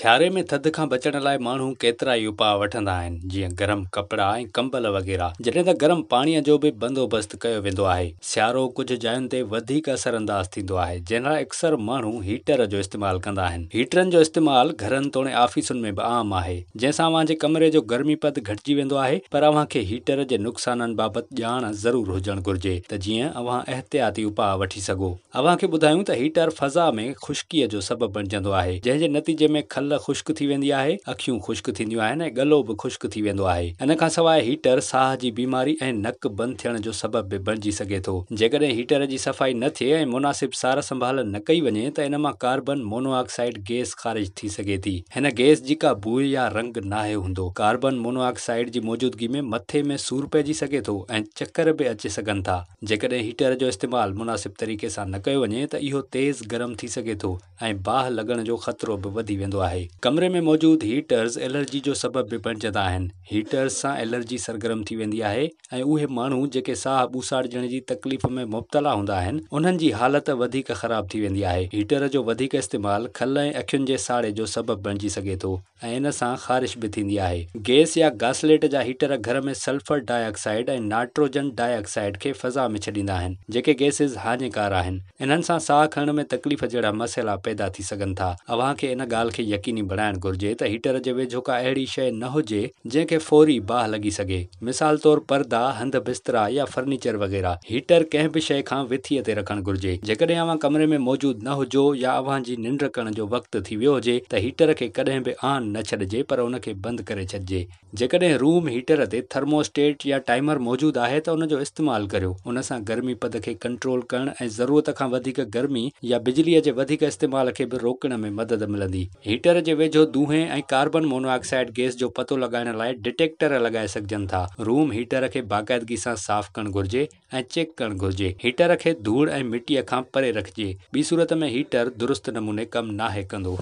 सियारे में थधि खां बचण लाइ माण्हू केतिरा ई उपाउ वठंदा आहिनि जीअं गरम कपिड़ा ऐं कंबल वग़ैरह जॾहिं त गरम पाणीअ जो बि बंदोबस्तु कयो वेंदो आहे सियारो कुझु जायुनि ते वधीक असर थींदो आहे जंहिं लाइ अक्सर माण्हू हीटर जो इस्तेमालु कंदा आहिनि हीटरनि जो इस्तेमालु घरनि तोड़े ऑफ़िसुनि में बि आम आहे जंहिंसां अव्हांजे कमरे जो गर्मी पद घटिजी वेंदो आहे पर अव्हांखे हीटर जे नुक़साननि बाबति ॼाण ज़रूरु हुजणु घुर्जे त जीअं तव्हां एहतियाती उपाउ वठी सघो अव्हांखे ॿुधायूं त हीटर फज़ा में ख़ुश्कीअ जो सबब बणिजंदो आहे जंहिंजे नतीजे में खल ख़ुश थी वेंदी आहे अख़ियूं ख़ुश्क थींदियूं आहिनि ऐं गलो बि ख़ुश्क थी वेंदो आहे हिन खां सवाइ हीटर साह जी बीमारी ऐं नक बंदि थियण जो सबब बि बणिजी सघे थो जेकॾहिं हीटर जी सफ़ाई न थिए ऐं मुनासिब सार संभाल न कई वञे त हिन मां कार्बन मोनोआक्साइड गैस ख़ारिज थी सघे थी हिन गैस जी का बुह या रंग नाहे हूंदो कार्बन मोनोआक्साइड जी मौजूदगी में मथे में सूर पइजी सघे थो ऐं चकर बि अची सघनि था जेकॾहिं हीटर जो इस्तेमालु मुनासिब तरीक़े सां न कयो वञे त इहो तेज़ गरम थी सघे थो ऐं बाह लॻण जो ख़तरो बि वधी वेंदो आहे आहे कमरे में मौजूदु हीटर्स एलर्जी जो सबबु बि बणजंदा आहिनि हीटर्स सां एलर्जी सरगर्म थी वेंदी आहे ऐं उहे माण्हू जेके साह बूसाड़ जी तकलीफ़ में मुबतला हूंदा आहिनि उन्हनि जी हालति वधीक ख़राबु थी वेंदी आहे हीटर जो वधीक इस्तेमालु खल ऐं अखियुनि जे साड़े जो सबबु बणिजी सघे थो ऐं इन सां ख़ारिश बि थींदी आहे गैस या गासलेट जा हीटर घर में सल्फर डाइऑक्साइड ऐं नाइट्रोजन डाइऑक्साइड खे फज़ा में छॾींदा आहिनि जेके गैसिस हानिकार आहिनि इन्हनि सां साह खणण में तकलीफ़ जहिड़ा मसइला पैदा थी सघनि था अव्हांखे इन ॻाल्हि खे यकीनी बणाइण घुर्जे त हीटर जे वेझो का अहिड़ी शइ न हुजे जंहिंखे फौरी बाह लॻी सघे मिसाल तौरु परदा हंधु बिस्तरा या फर्नीचर वग़ैरह हीटर कंहिं बि शइ खां विथीअ ते रखणु घुर्जे जेकॾहिं कमरे में मौजूदु न हुजो या अव्हां जी निंड करण जो वक़्तु थी वियो हुजे त हीटर खे कॾहिं बि आन न छॾिजे पर हुनखे बंदि करे छॾिजे जेकॾहिं रूम हीटर ते थर्मोस्टेट या टाइमर मौजूदु आहे त उन जो इस्तेमालु करियो उन सां गर्मी पद खे कंट्रोल करणु ऐं ज़रूरत खां वधीक गर्मी या बिजलीअ जे वधीक इस्तेमाल खे बि रोकण में मदद मिलंदी हीटर हीटर जे वेझो दूहे ऐं कार्बन मोनोऑक्साइड गैस जो पतो लॻाइण लाइ डिटेक्टर लॻाए सघजनि था रूम हीटर खे बाक़ाइदगी सां साफ़ु करणु घुरिजे ऐं चेक करणु घुरिजे हीटर खे धूड़ ऐं मिटीअ खां परे रखिजे ॿी सूरत में हीटर दुरुस्त नमूने कमु नाहे कंदो